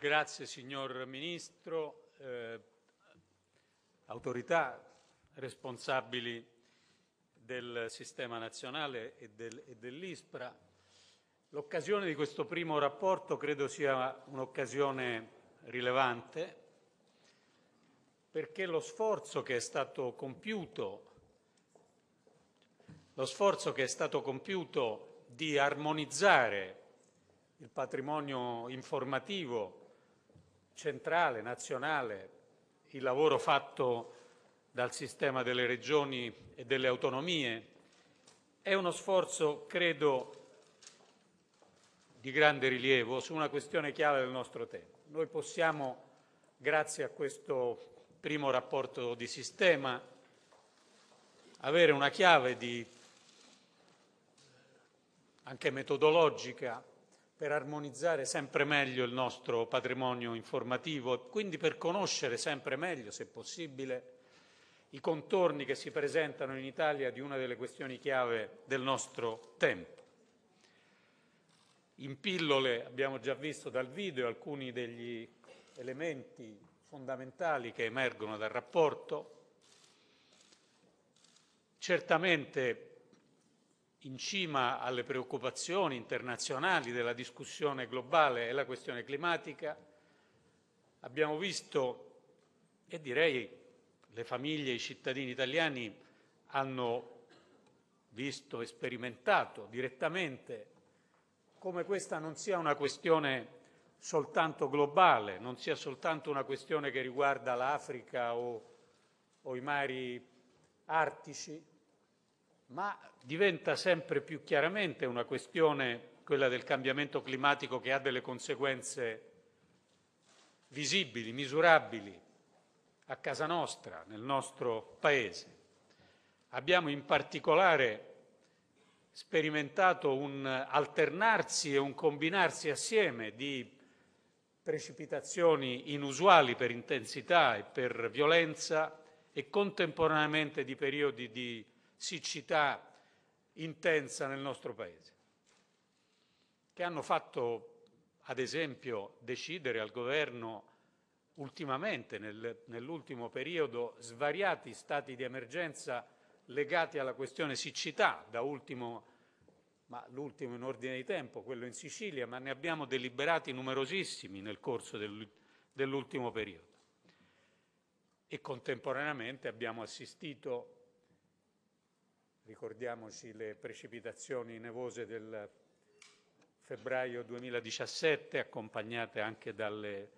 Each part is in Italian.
Grazie signor Ministro, eh, autorità responsabili del sistema nazionale e, del, e dell'ISPRA. L'occasione di questo primo rapporto credo sia un'occasione rilevante perché lo sforzo che è stato compiuto lo sforzo che è stato compiuto di armonizzare il patrimonio informativo centrale, nazionale, il lavoro fatto dal sistema delle regioni e delle autonomie. È uno sforzo, credo, di grande rilievo su una questione chiave del nostro tempo. Noi possiamo, grazie a questo primo rapporto di sistema, avere una chiave di, anche metodologica per armonizzare sempre meglio il nostro patrimonio informativo e quindi per conoscere sempre meglio, se possibile, i contorni che si presentano in Italia di una delle questioni chiave del nostro tempo. In pillole abbiamo già visto dal video alcuni degli elementi fondamentali che emergono dal rapporto. Certamente in cima alle preoccupazioni internazionali della discussione globale è la questione climatica. Abbiamo visto, e direi le famiglie i cittadini italiani hanno visto e sperimentato direttamente come questa non sia una questione soltanto globale, non sia soltanto una questione che riguarda l'Africa o, o i mari artici, ma diventa sempre più chiaramente una questione, quella del cambiamento climatico, che ha delle conseguenze visibili, misurabili, a casa nostra, nel nostro Paese. Abbiamo in particolare sperimentato un alternarsi e un combinarsi assieme di precipitazioni inusuali per intensità e per violenza e contemporaneamente di periodi di siccità intensa nel nostro Paese, che hanno fatto, ad esempio, decidere al governo ultimamente, nel, nell'ultimo periodo, svariati stati di emergenza legati alla questione siccità, da ultimo ma l'ultimo in ordine di tempo, quello in Sicilia, ma ne abbiamo deliberati numerosissimi nel corso del, dell'ultimo periodo. E contemporaneamente abbiamo assistito Ricordiamoci le precipitazioni nevose del febbraio 2017, accompagnate anche dalle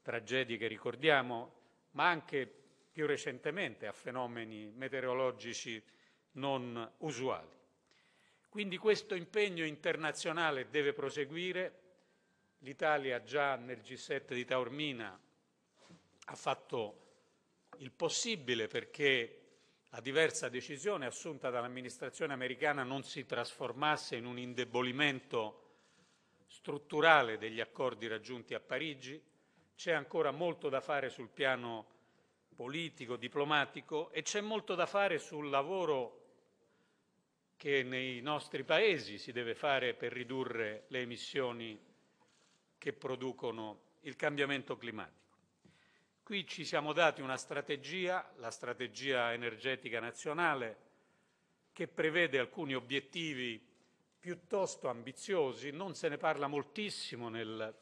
tragedie che ricordiamo, ma anche più recentemente a fenomeni meteorologici non usuali. Quindi questo impegno internazionale deve proseguire. L'Italia già nel G7 di Taormina ha fatto il possibile perché la diversa decisione assunta dall'amministrazione americana non si trasformasse in un indebolimento strutturale degli accordi raggiunti a Parigi, c'è ancora molto da fare sul piano politico, diplomatico e c'è molto da fare sul lavoro che nei nostri paesi si deve fare per ridurre le emissioni che producono il cambiamento climatico. Qui ci siamo dati una strategia, la strategia energetica nazionale, che prevede alcuni obiettivi piuttosto ambiziosi, non se ne parla moltissimo nel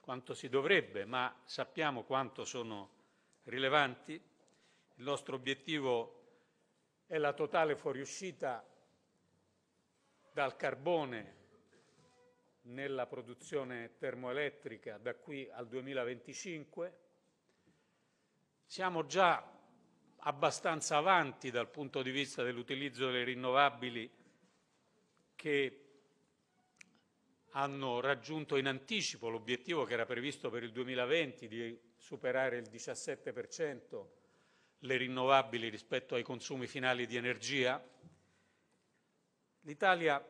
quanto si dovrebbe, ma sappiamo quanto sono rilevanti. Il nostro obiettivo è la totale fuoriuscita dal carbone nella produzione termoelettrica da qui al 2025 siamo già abbastanza avanti dal punto di vista dell'utilizzo delle rinnovabili che hanno raggiunto in anticipo l'obiettivo che era previsto per il 2020 di superare il 17% le rinnovabili rispetto ai consumi finali di energia, l'Italia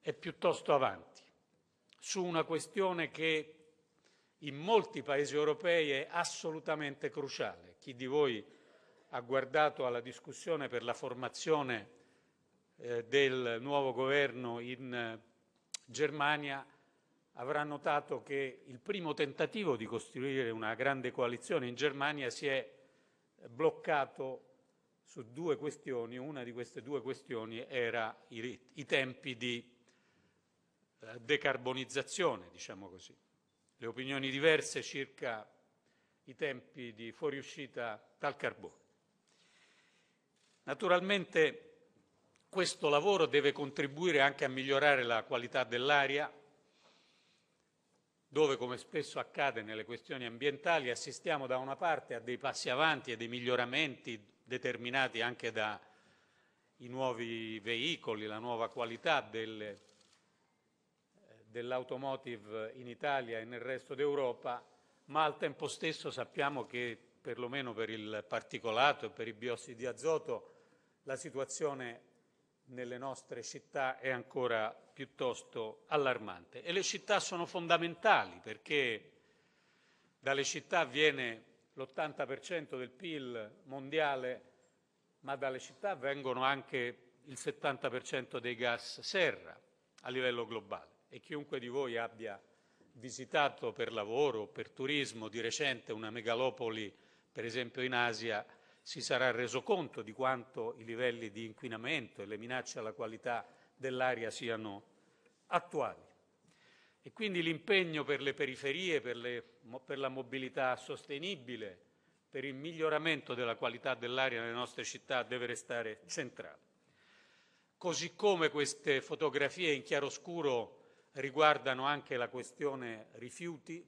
è piuttosto avanti su una questione che in molti paesi europei è assolutamente cruciale. Chi di voi ha guardato alla discussione per la formazione eh, del nuovo governo in eh, Germania avrà notato che il primo tentativo di costruire una grande coalizione in Germania si è bloccato su due questioni. Una di queste due questioni era i, i tempi di eh, decarbonizzazione, diciamo così le opinioni diverse circa i tempi di fuoriuscita dal carbone. Naturalmente questo lavoro deve contribuire anche a migliorare la qualità dell'aria, dove, come spesso accade nelle questioni ambientali, assistiamo da una parte a dei passi avanti e dei miglioramenti determinati anche dai nuovi veicoli, la nuova qualità delle dell'automotive in Italia e nel resto d'Europa, ma al tempo stesso sappiamo che perlomeno per il particolato e per i biossidi di azoto la situazione nelle nostre città è ancora piuttosto allarmante. E le città sono fondamentali perché dalle città viene l'80% del PIL mondiale, ma dalle città vengono anche il 70% dei gas serra a livello globale e chiunque di voi abbia visitato per lavoro o per turismo di recente una megalopoli, per esempio in Asia, si sarà reso conto di quanto i livelli di inquinamento e le minacce alla qualità dell'aria siano attuali. E quindi l'impegno per le periferie, per, le, per, la mobilità sostenibile, per il miglioramento della qualità dell'aria nelle nostre città deve restare centrale. Così come queste fotografie in chiaroscuro riguardano anche la questione rifiuti,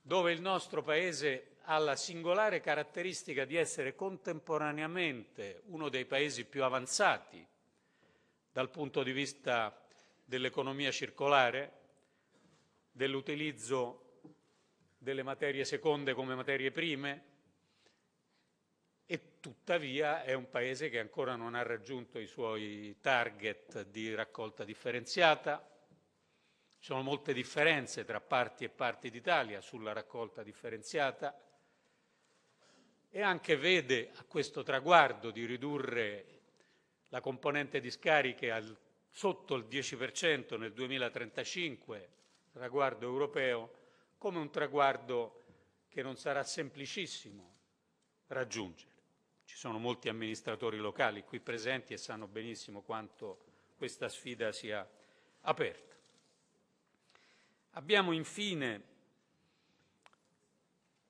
dove il nostro Paese ha la singolare caratteristica di essere contemporaneamente uno dei paesi più avanzati dal punto di vista dell'economia circolare, dell'utilizzo delle materie seconde come materie prime, e tuttavia è un paese che ancora non ha raggiunto i suoi target di raccolta differenziata. Ci sono molte differenze tra parti e parti d'Italia sulla raccolta differenziata e anche vede a questo traguardo di ridurre la componente di scariche al, sotto il 10% nel 2035, traguardo europeo, come un traguardo che non sarà semplicissimo raggiungere. Ci sono molti amministratori locali qui presenti e sanno benissimo quanto questa sfida sia aperta. Abbiamo infine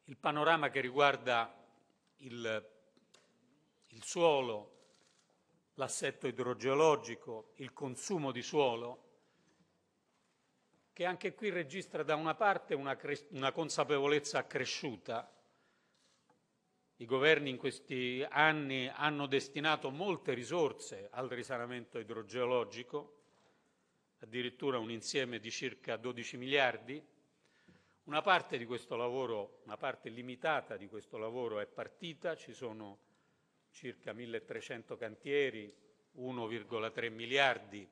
il panorama che riguarda il, il suolo, l'assetto idrogeologico, il consumo di suolo, che anche qui registra da una parte una, una consapevolezza accresciuta i governi in questi anni hanno destinato molte risorse al risanamento idrogeologico, addirittura un insieme di circa 12 miliardi. Una parte di questo lavoro, una parte limitata di questo lavoro è partita, ci sono circa 1.300 cantieri, 1,3 miliardi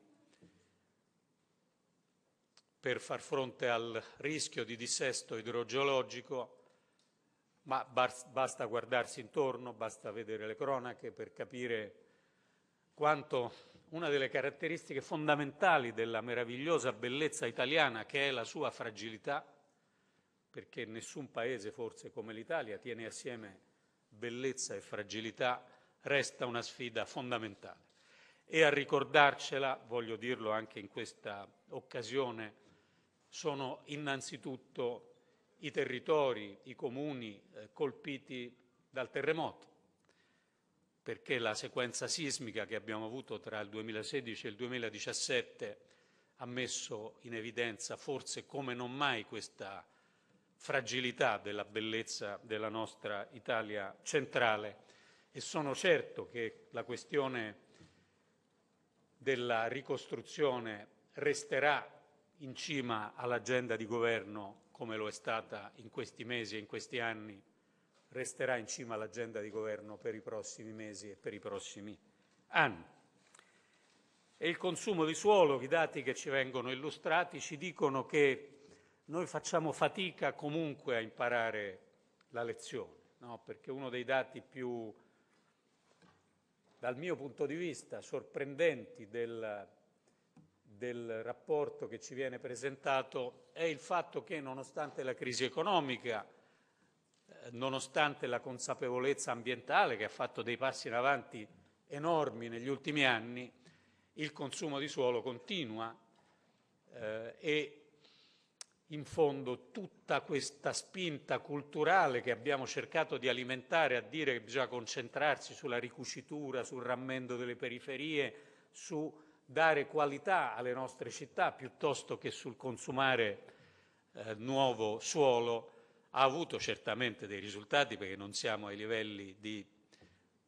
per far fronte al rischio di dissesto idrogeologico ma basta guardarsi intorno, basta vedere le cronache per capire quanto una delle caratteristiche fondamentali della meravigliosa bellezza italiana, che è la sua fragilità, perché nessun paese forse come l'Italia tiene assieme bellezza e fragilità, resta una sfida fondamentale. E a ricordarcela, voglio dirlo anche in questa occasione, sono innanzitutto i territori, i comuni eh, colpiti dal terremoto, perché la sequenza sismica che abbiamo avuto tra il 2016 e il 2017 ha messo in evidenza forse come non mai questa fragilità della bellezza della nostra Italia centrale e sono certo che la questione della ricostruzione resterà in cima all'agenda di governo, come lo è stata in questi mesi e in questi anni, resterà in cima all'agenda di governo per i prossimi mesi e per i prossimi anni. E il consumo di suolo, i dati che ci vengono illustrati, ci dicono che noi facciamo fatica comunque a imparare la lezione, no? perché uno dei dati più, dal mio punto di vista, sorprendenti del del rapporto che ci viene presentato è il fatto che nonostante la crisi economica, eh, nonostante la consapevolezza ambientale che ha fatto dei passi in avanti enormi negli ultimi anni, il consumo di suolo continua eh, e in fondo tutta questa spinta culturale che abbiamo cercato di alimentare a dire che bisogna concentrarsi sulla ricucitura, sul rammendo delle periferie, su dare qualità alle nostre città piuttosto che sul consumare eh, nuovo suolo ha avuto certamente dei risultati perché non siamo ai livelli di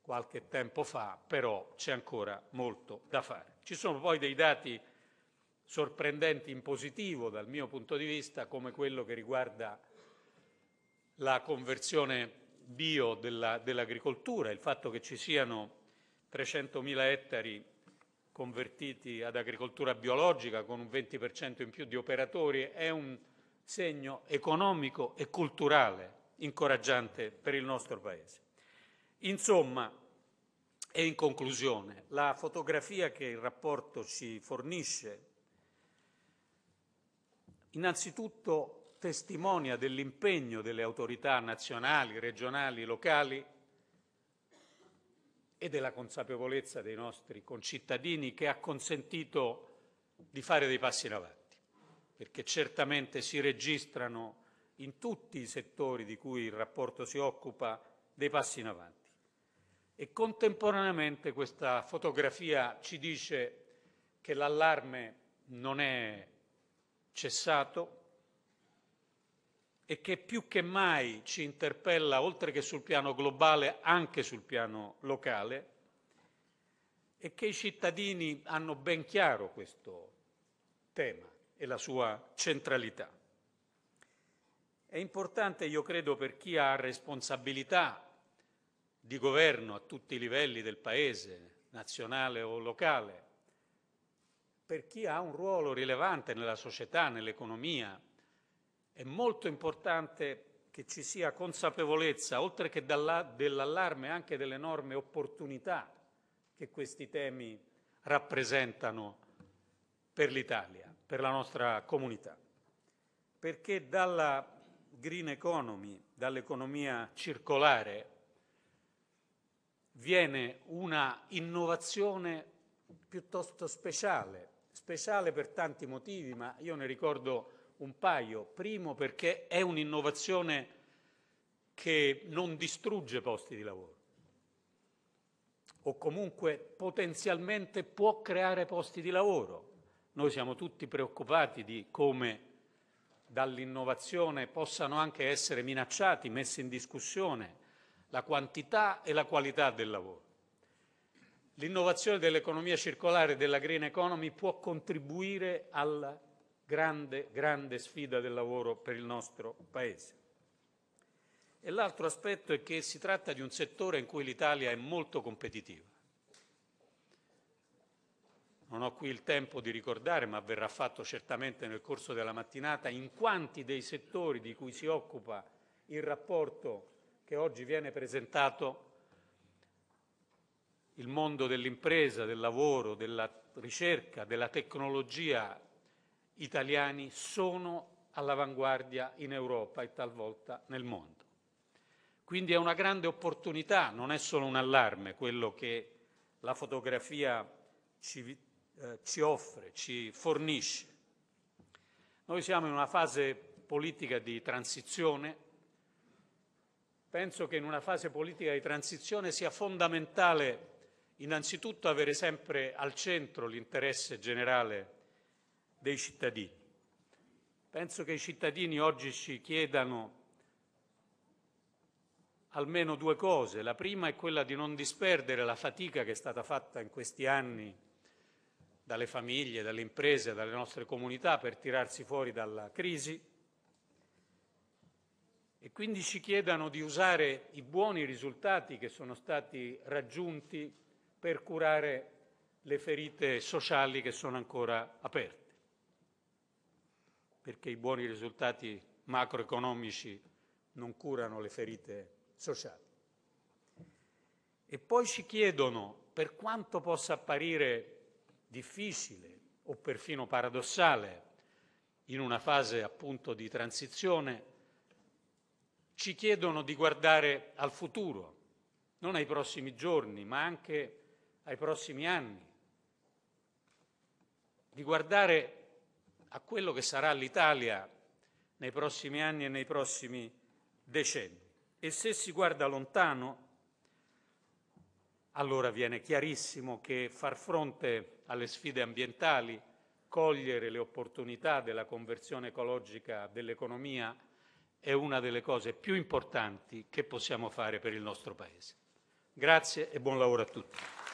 qualche tempo fa, però c'è ancora molto da fare. Ci sono poi dei dati sorprendenti in positivo dal mio punto di vista, come quello che riguarda la conversione bio della, dell'agricoltura, il fatto che ci siano 300.000 ettari convertiti ad agricoltura biologica con un 20% in più di operatori è un segno economico e culturale incoraggiante per il nostro Paese. Insomma, e in conclusione, la fotografia che il rapporto ci fornisce innanzitutto testimonia dell'impegno delle autorità nazionali, regionali, locali e della consapevolezza dei nostri concittadini che ha consentito di fare dei passi in avanti, perché certamente si registrano in tutti i settori di cui il rapporto si occupa dei passi in avanti. E contemporaneamente questa fotografia ci dice che l'allarme non è cessato, e che più che mai ci interpella, oltre che sul piano globale, anche sul piano locale, e che i cittadini hanno ben chiaro questo tema e la sua centralità. È importante, io credo, per chi ha responsabilità di governo a tutti i livelli del Paese, nazionale o locale, per chi ha un ruolo rilevante nella società, nell'economia, è molto importante che ci sia consapevolezza, oltre che dell'allarme, anche dell'enorme opportunità che questi temi rappresentano per l'Italia, per la nostra comunità. Perché dalla green economy, dall'economia circolare, viene una innovazione piuttosto speciale, speciale per tanti motivi, ma io ne ricordo un paio. Primo perché è un'innovazione che non distrugge posti di lavoro o comunque potenzialmente può creare posti di lavoro. Noi siamo tutti preoccupati di come dall'innovazione possano anche essere minacciati, messi in discussione la quantità e la qualità del lavoro. L'innovazione dell'economia circolare e della green economy può contribuire al grande, grande sfida del lavoro per il nostro Paese. E l'altro aspetto è che si tratta di un settore in cui l'Italia è molto competitiva. Non ho qui il tempo di ricordare, ma verrà fatto certamente nel corso della mattinata, in quanti dei settori di cui si occupa il rapporto che oggi viene presentato il mondo dell'impresa, del lavoro, della ricerca, della tecnologia italiani sono all'avanguardia in Europa e talvolta nel mondo. Quindi è una grande opportunità, non è solo un allarme quello che la fotografia ci, eh, ci offre, ci fornisce. Noi siamo in una fase politica di transizione. Penso che in una fase politica di transizione sia fondamentale innanzitutto avere sempre al centro l'interesse generale dei cittadini. Penso che i cittadini oggi ci chiedano almeno due cose. La prima è quella di non disperdere la fatica che è stata fatta in questi anni dalle famiglie, dalle imprese, dalle nostre comunità per tirarsi fuori dalla crisi e quindi ci chiedano di usare i buoni risultati che sono stati raggiunti per curare le ferite sociali che sono ancora aperte perché i buoni risultati macroeconomici non curano le ferite sociali. E poi ci chiedono, per quanto possa apparire difficile o perfino paradossale, in una fase appunto di transizione, ci chiedono di guardare al futuro, non ai prossimi giorni, ma anche ai prossimi anni, di guardare a quello che sarà l'Italia nei prossimi anni e nei prossimi decenni. E se si guarda lontano, allora viene chiarissimo che far fronte alle sfide ambientali, cogliere le opportunità della conversione ecologica dell'economia è una delle cose più importanti che possiamo fare per il nostro Paese. Grazie e buon lavoro a tutti.